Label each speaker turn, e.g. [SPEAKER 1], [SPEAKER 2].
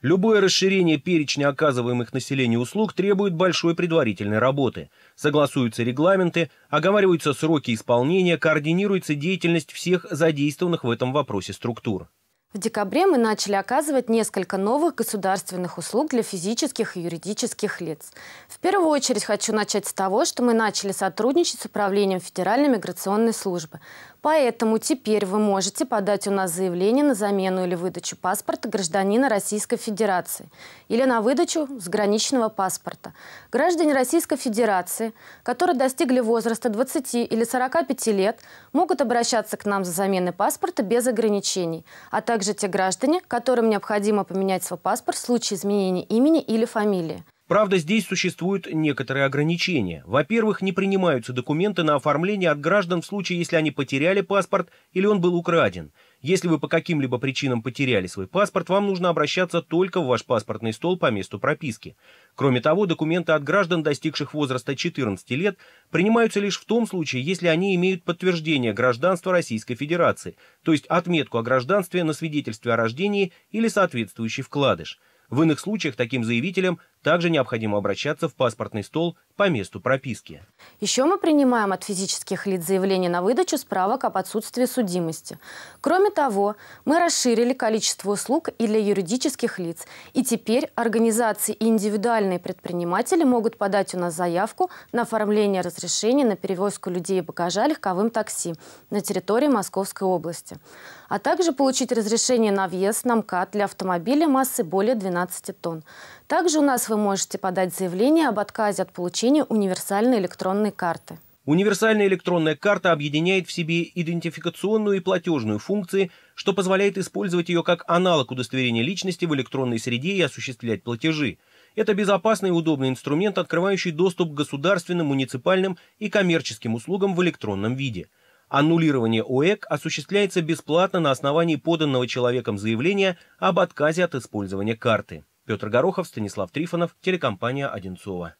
[SPEAKER 1] Любое расширение перечня оказываемых населению услуг требует большой предварительной работы. Согласуются регламенты, оговариваются сроки исполнения, координируется деятельность всех задействованных в этом вопросе структур.
[SPEAKER 2] В декабре мы начали оказывать несколько новых государственных услуг для физических и юридических лиц. В первую очередь хочу начать с того, что мы начали сотрудничать с Управлением Федеральной миграционной службы. Поэтому теперь вы можете подать у нас заявление на замену или выдачу паспорта гражданина Российской Федерации или на выдачу сграничного паспорта. Граждане Российской Федерации, которые достигли возраста 20 или 45 лет, могут обращаться к нам за заменой паспорта без ограничений, а также те граждане, которым необходимо поменять свой паспорт в случае изменения имени или фамилии.
[SPEAKER 1] Правда, здесь существуют некоторые ограничения. Во-первых, не принимаются документы на оформление от граждан в случае, если они потеряли паспорт или он был украден. Если вы по каким-либо причинам потеряли свой паспорт, вам нужно обращаться только в ваш паспортный стол по месту прописки. Кроме того, документы от граждан, достигших возраста 14 лет, принимаются лишь в том случае, если они имеют подтверждение гражданства Российской Федерации, то есть отметку о гражданстве на свидетельстве о рождении или соответствующий вкладыш. В иных случаях таким заявителям также необходимо обращаться в паспортный стол по месту прописки.
[SPEAKER 2] Еще мы принимаем от физических лиц заявление на выдачу справок об отсутствии судимости. Кроме того, мы расширили количество услуг и для юридических лиц. И теперь организации и индивидуальные предприниматели могут подать у нас заявку на оформление разрешения на перевозку людей и багажа легковым такси на территории Московской области. А также получить разрешение на въезд на МКАД для автомобиля массы более 12 тонн. Также у нас вы можете подать заявление об отказе от получения универсальной электронной карты.
[SPEAKER 1] Универсальная электронная карта объединяет в себе идентификационную и платежную функции, что позволяет использовать ее как аналог удостоверения личности в электронной среде и осуществлять платежи. Это безопасный и удобный инструмент, открывающий доступ к государственным, муниципальным и коммерческим услугам в электронном виде. Аннулирование ОЭК осуществляется бесплатно на основании поданного человеком заявления об отказе от использования карты. Петр Горохов, Станислав Трифонов, телекомпания «Одинцова».